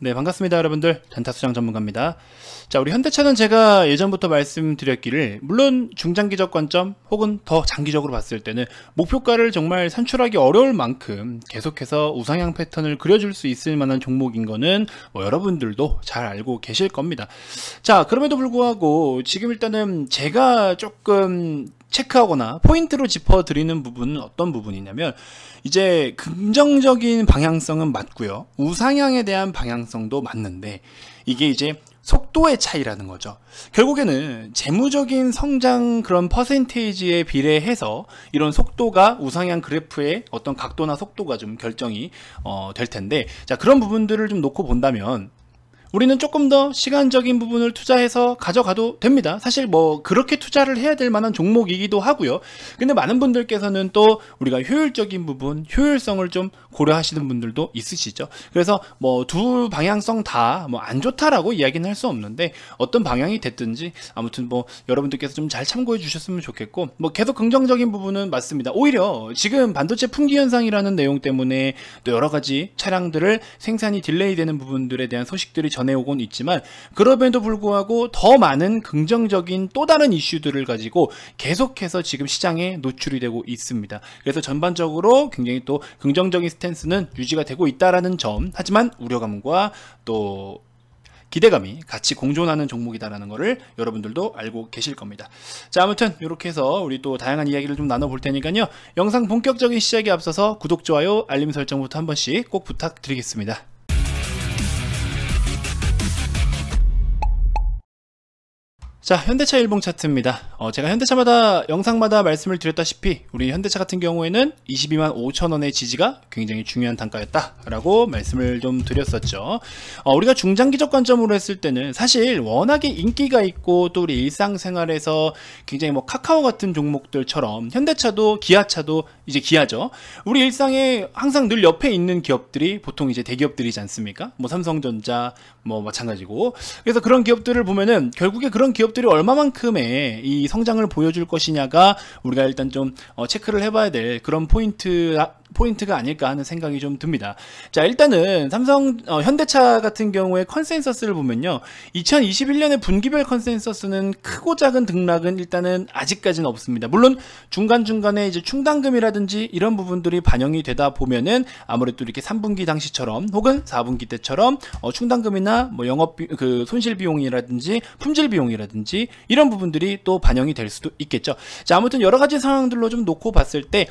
네 반갑습니다 여러분들 단타수장 전문가입니다 자 우리 현대차는 제가 예전부터 말씀드렸기를 물론 중장기적 관점 혹은 더 장기적으로 봤을 때는 목표가를 정말 산출하기 어려울 만큼 계속해서 우상향 패턴을 그려줄 수 있을 만한 종목인 거는 뭐 여러분들도 잘 알고 계실 겁니다 자 그럼에도 불구하고 지금 일단은 제가 조금 체크하거나 포인트로 짚어드리는 부분은 어떤 부분이냐면 이제 긍정적인 방향성은 맞고요. 우상향에 대한 방향성도 맞는데 이게 이제 속도의 차이라는 거죠. 결국에는 재무적인 성장 그런 퍼센테이지에 비례해서 이런 속도가 우상향 그래프의 어떤 각도나 속도가 좀 결정이 어, 될 텐데 자 그런 부분들을 좀 놓고 본다면 우리는 조금 더 시간적인 부분을 투자해서 가져가도 됩니다. 사실 뭐 그렇게 투자를 해야 될 만한 종목이기도 하고요. 근데 많은 분들께서는 또 우리가 효율적인 부분, 효율성을 좀 고려하시는 분들도 있으시죠. 그래서 뭐 두 방향성 다 뭐 안 좋다라고 이야기는 할 수 없는데 어떤 방향이 됐든지 아무튼 뭐 여러분들께서 좀 잘 참고해 주셨으면 좋겠고 뭐 계속 긍정적인 부분은 맞습니다. 오히려 지금 반도체 품귀 현상이라는 내용 때문에 또 여러 가지 차량들을 생산이 딜레이 되는 부분들에 대한 소식들이 전 전해오곤 있지만 그럼에도 불구하고 더 많은 긍정적인 또 다른 이슈들을 가지고 계속해서 지금 시장에 노출이 되고 있습니다. 그래서 전반적으로 굉장히 또 긍정적인 스탠스는 유지가 되고 있다라는 점 하지만 우려감과 또 기대감이 같이 공존하는 종목이다라는 거를 여러분들도 알고 계실 겁니다. 자 아무튼 이렇게 해서 우리 또 다양한 이야기를 좀 나눠볼 테니까요. 영상 본격적인 시작에 앞서서 구독, 좋아요, 알림 설정부터 한 번씩 꼭 부탁드리겠습니다. 자 현대차 일봉 차트입니다 어, 제가 현대차마다 영상마다 말씀을 드렸다시피 우리 현대차 같은 경우에는 22만 5천원의 지지가 굉장히 중요한 단가였다 라고 말씀을 좀 드렸었죠 어, 우리가 중장기적 관점으로 했을 때는 사실 워낙에 인기가 있고 또 우리 일상생활에서 굉장히 뭐 카카오 같은 종목들처럼 현대차도 기아차도 이제 기아죠 우리 일상에 항상 늘 옆에 있는 기업들이 보통 이제 대기업들이지 않습니까 뭐 삼성전자 뭐 마찬가지고 그래서 그런 기업들을 보면은 결국에 그런 기업 기업들이 얼마만큼의 이 성장을 보여줄 것이냐가 우리가 일단 좀 어, 체크를 해봐야 될 그런 포인트 포인트가 아닐까 하는 생각이 좀 듭니다. 자 일단은 삼성 어, 현대차 같은 경우에 컨센서스를 보면요. 2021년에 분기별 컨센서스는 크고 작은 등락은 일단은 아직까지는 없습니다. 물론 중간중간에 이제 충당금이라든지 이런 부분들이 반영이 되다 보면은 아무래도 이렇게 3분기 당시처럼 혹은 4분기 때처럼 어, 충당금이나 뭐 영업 그 손실 비용이라든지 품질 비용이라든지 이런 부분들이 또 반영이 될 수도 있겠죠. 자 아무튼 여러 가지 상황들로 좀 놓고 봤을 때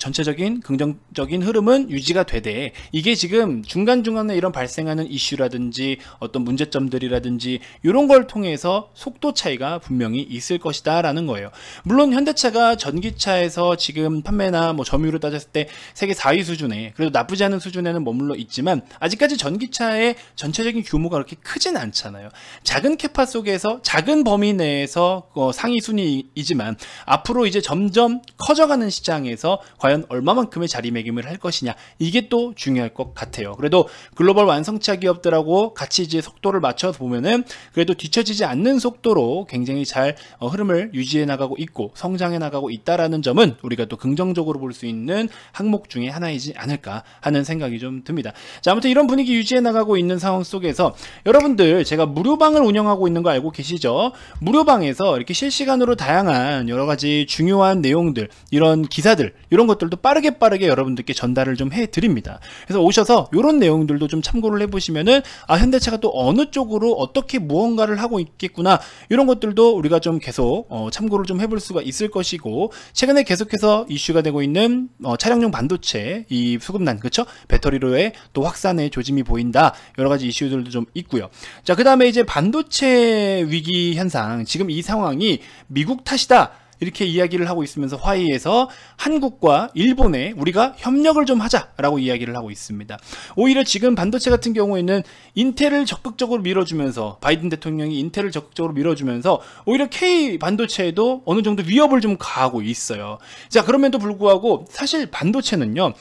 전체적인 긍정 긍정적인 흐름은 유지가 되되 이게 지금 중간중간에 이런 발생하는 이슈라든지 어떤 문제점들이라든지 이런 걸 통해서 속도 차이가 분명히 있을 것이다 라는 거예요 물론 현대차가 전기차에서 지금 판매나 뭐 점유율을 따졌을 때 세계 4위 수준에 그래도 나쁘지 않은 수준에는 머물러 있지만 아직까지 전기차의 전체적인 규모가 그렇게 크진 않잖아요 작은 캐파 속에서 작은 범위 내에서 어, 상위 순위이지만 앞으로 이제 점점 커져가는 시장에서 과연 얼마만큼의 자리 자리매김을 할 것이냐 이게 또 중요할 것 같아요. 그래도 글로벌 완성차 기업들하고 같이 이제 속도를 맞춰 보면은 그래도 뒤처지지 않는 속도로 굉장히 잘 어, 흐름을 유지해 나가고 있고 성장해 나가고 있다라는 점은 우리가 또 긍정적으로 볼 수 있는 항목 중에 하나이지 않을까 하는 생각이 좀 듭니다. 자 아무튼 이런 분위기 유지해 나가고 있는 상황 속에서 여러분들 제가 무료방을 운영하고 있는 거 알고 계시죠? 무료방에서 이렇게 실시간으로 다양한 여러 가지 중요한 내용들 이런 기사들 이런 것들도 빠르게 빠르게 여러분들께 전달을 좀 해드립니다. 그래서 오셔서 이런 내용들도 좀 참고를 해보시면은 아 현대차가 또 어느 쪽으로 어떻게 무언가를 하고 있겠구나 이런 것들도 우리가 좀 계속 어, 참고를 좀 해볼 수가 있을 것이고 최근에 계속해서 이슈가 되고 있는 어, 차량용 반도체 이 수급난 그쵸 배터리로의 또 확산의 조짐이 보인다 여러 가지 이슈들도 좀 있고요. 자그 다음에 이제 반도체 위기 현상 지금 이 상황이 미국 탓이다. 이렇게 이야기를 하고 있으면서 화이에서 한국과 일본에 우리가 협력을 좀 하자라고 이야기를 하고 있습니다. 오히려 지금 반도체 같은 경우에는 인텔을 적극적으로 밀어주면서 바이든 대통령이 인텔을 적극적으로 밀어주면서 오히려 K 반도체에도 어느 정도 위협을 좀 가하고 있어요. 자 그럼에도 불구하고 사실 반도체는요.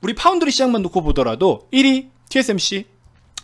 우리 파운드리 시장만 놓고 보더라도 1위 TSMC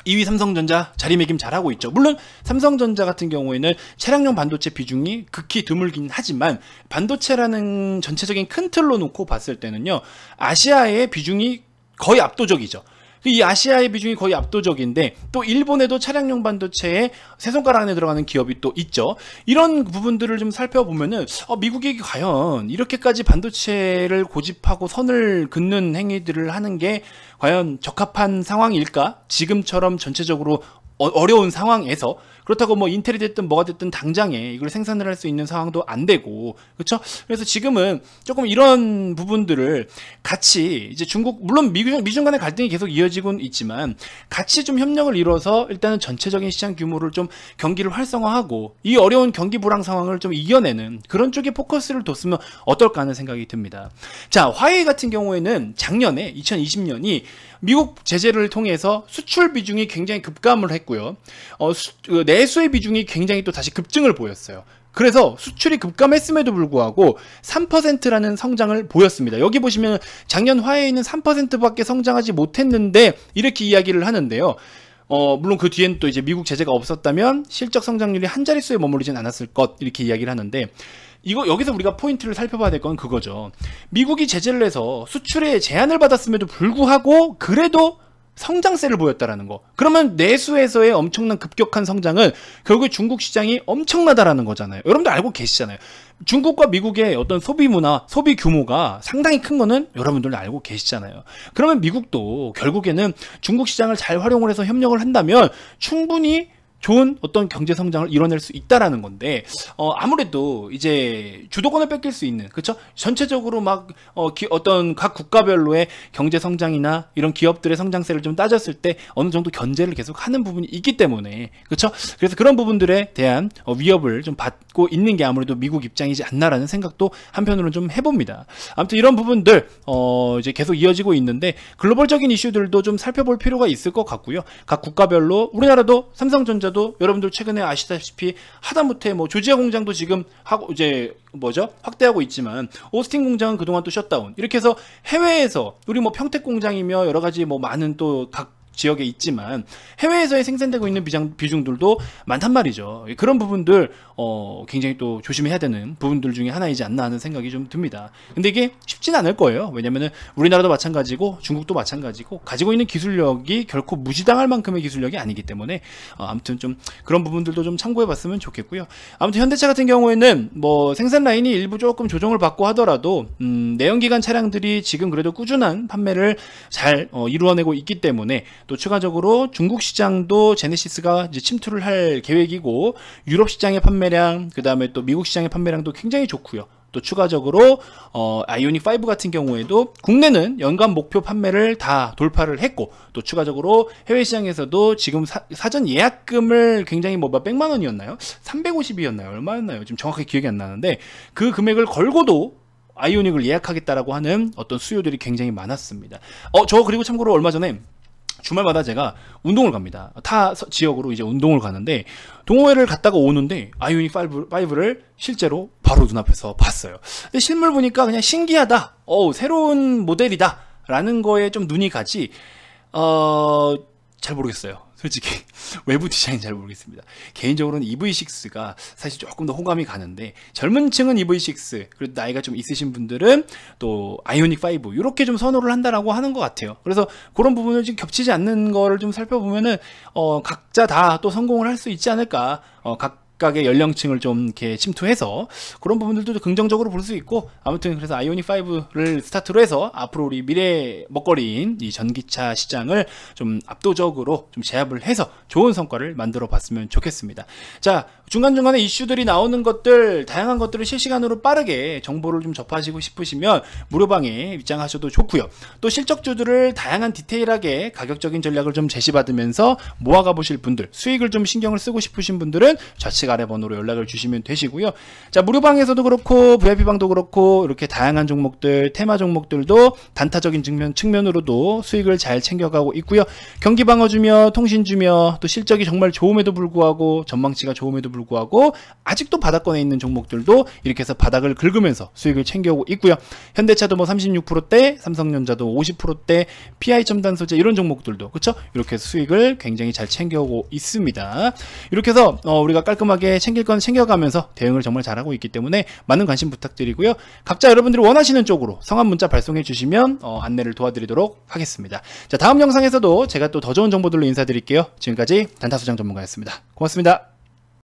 2위 삼성전자 자리매김 잘하고 있죠. 물론 삼성전자 같은 경우에는 차량용 반도체 비중이 극히 드물긴 하지만 반도체라는 전체적인 큰 틀로 놓고 봤을 때는요. 아시아의 비중이 거의 압도적이죠. 그 이 아시아의 비중이 거의 압도적인데 또 일본에도 차량용 반도체에 세 손가락 안에 들어가는 기업이 또 있죠. 이런 부분들을 좀 살펴보면은 어, 미국이 과연 이렇게까지 반도체를 고집하고 선을 긋는 행위들을 하는 게 과연 적합한 상황일까? 지금처럼 전체적으로 어, 어려운 상황에서 그렇다고 뭐 인텔이 됐든 뭐가 됐든 당장에 이걸 생산을 할 수 있는 상황도 안 되고 그렇죠? 그래서 지금은 조금 이런 부분들을 같이 이제 중국 물론 미중 미중 간의 갈등이 계속 이어지곤 있지만 같이 좀 협력을 이뤄서 일단은 전체적인 시장 규모를 좀 경기를 활성화하고 이 어려운 경기 불황 상황을 좀 이겨내는 그런 쪽에 포커스를 뒀으면 어떨까 하는 생각이 듭니다. 자, 화웨이 같은 경우에는 작년에 2020년이 미국 제재를 통해서 수출 비중이 굉장히 급감을 했고요. 어, 수, 그 내 내수의 비중이 굉장히 또 다시 급증을 보였어요. 그래서 수출이 급감했음에도 불구하고 3%라는 성장을 보였습니다. 여기 보시면 작년 화해에는 3%밖에 성장하지 못했는데 이렇게 이야기를 하는데요. 어, 물론 그 뒤엔 또 이제 미국 제재가 없었다면 실적 성장률이 한 자릿수에 머무르진 않았을 것 이렇게 이야기를 하는데 이거 여기서 우리가 포인트를 살펴봐야 될 건 그거죠. 미국이 제재를 해서 수출에 제한을 받았음에도 불구하고 그래도 성장세를 보였다라는 거. 그러면 내수에서의 엄청난 급격한 성장은 결국 에 중국 시장이 엄청나다라는 거잖아요. 여러분들 알고 계시잖아요. 중국과 미국의 어떤 소비 문화, 소비 규모가 상당히 큰 거는 여러분들 알고 계시잖아요. 그러면 미국도 결국에는 중국 시장을 잘 활용을 해서 협력을 한다면 충분히 좋은 어떤 경제 성장을 이뤄낼 수 있다라는 건데 어, 아무래도 이제 주도권을 뺏길 수 있는 그렇죠 전체적으로 막 어, 어떤 각 국가별로의 경제 성장이나 이런 기업들의 성장세를 좀 따졌을 때 어느 정도 견제를 계속 하는 부분이 있기 때문에 그렇죠 그래서 그런 부분들에 대한 어, 위협을 좀 받고 있는 게 아무래도 미국 입장이지 않나라는 생각도 한편으로는 좀 해봅니다 아무튼 이런 부분들 어, 이제 계속 이어지고 있는데 글로벌적인 이슈들도 좀 살펴볼 필요가 있을 것 같고요 각 국가별로 우리나라도 삼성전자 하더도 여러분들 최근에 아시다시피 하다못해 뭐 조지아 공장도 지금 하고 이제 뭐죠 확대하고 있지만 오스틴 공장은 그동안 또 셧다운 이렇게 해서 해외에서 우리 뭐 평택 공장이며 여러 가지 뭐 많은 또각 지역에 있지만 해외에서 생산되고 있는 비장, 비중들도 많단 말이죠. 그런 부분들 어, 굉장히 또 조심해야 되는 부분들 중에 하나이지 않나 하는 생각이 좀 듭니다. 근데 이게 쉽진 않을 거예요. 왜냐하면 우리나라도 마찬가지고 중국도 마찬가지고 가지고 있는 기술력이 결코 무지당할 만큼의 기술력이 아니기 때문에 어, 아무튼 좀 그런 부분들도 좀 참고해 봤으면 좋겠고요. 아무튼 현대차 같은 경우에는 뭐 생산 라인이 일부 조금 조정을 받고 하더라도 음, 내연기관 차량들이 지금 그래도 꾸준한 판매를 잘 어, 이루어내고 있기 때문에 또 추가적으로 중국 시장도 제네시스가 이제 침투를 할 계획이고 유럽 시장의 판매량 그 다음에 또 미국 시장의 판매량도 굉장히 좋고요 또 추가적으로 어, 아이오닉 5 같은 경우에도 국내는 연간 목표 판매를 다 돌파를 했고 또 추가적으로 해외 시장에서도 지금 사, 전 예약금을 굉장히 뭐 100만 원이었나요? 350이었나요? 얼마였나요? 지금 정확하게 기억이 안 나는데 그 금액을 걸고도 아이오닉을 예약하겠다라고 하는 어떤 수요들이 굉장히 많았습니다. 어, 저 그리고 참고로 얼마 전에 주말마다 제가 운동을 갑니다. 타 지역으로 이제 운동을 가는데 동호회를 갔다가 오는데 아이오닉 5를 실제로 바로 눈앞에서 봤어요. 근데 실물 보니까 그냥 신기하다. 어 새로운 모델이다. 라는 거에 좀 눈이 가지. 어잘 모르겠어요. 솔직히 외부 디자인 잘 모르겠습니다. 개인적으로는 EV6가 사실 조금 더 호감이 가는데 젊은 층은 EV6 그리고 나이가 좀 있으신 분들은 또 아이오닉 5 이렇게 좀 선호를 한다라고 하는 것 같아요. 그래서 그런 부분을 지금 겹치지 않는 거를 좀 살펴보면은 어, 각자 다 또 성공을 할 수 있지 않을까. 어, 각 각각의 연령층을 좀 이렇게 침투해서 그런 부분들도 긍정적으로 볼 수 있고 아무튼 그래서 아이오닉 5를 스타트로 해서 앞으로 우리 미래 먹거리인 이 전기차 시장을 좀 압도적으로 좀 제압을 해서 좋은 성과를 만들어 봤으면 좋겠습니다. 자, 중간중간에 이슈들이 나오는 것들 다양한 것들을 실시간으로 빠르게 정보를 좀 접하시고 싶으시면 무료방에 입장하셔도 좋고요 또 실적주들을 다양한 디테일하게 가격적인 전략을 좀 제시받으면서 모아가 보실 분들 수익을 좀 신경을 쓰고 싶으신 분들은 좌측 아래 번호로 연락을 주시면 되시고요 자 무료방에서도 그렇고 VIP방도 그렇고 이렇게 다양한 종목들 테마 종목들도 단타적인 측면, 측면으로도 수익을 잘 챙겨가고 있고요 경기방어주며 통신주며 또 실적이 정말 좋음에도 불구하고 전망치가 좋음에도 불구하고 불구하고 아직도 바닥권에 있는 종목들도 이렇게 해서 바닥을 긁으면서 수익을 챙겨오고 있고요. 현대차도 뭐 36%대, 삼성전자도 50%대, PI 첨단 소재 이런 종목들도 그렇죠? 이렇게 해서 수익을 굉장히 잘 챙겨오고 있습니다. 이렇게 해서 어, 우리가 깔끔하게 챙길 건 챙겨가면서 대응을 정말 잘하고 있기 때문에 많은 관심 부탁드리고요. 각자 여러분들이 원하시는 쪽으로 성함 문자 발송해 주시면 어, 안내를 도와드리도록 하겠습니다. 자 다음 영상에서도 제가 또 더 좋은 정보들로 인사드릴게요. 지금까지 단타수장 전문가였습니다. 고맙습니다.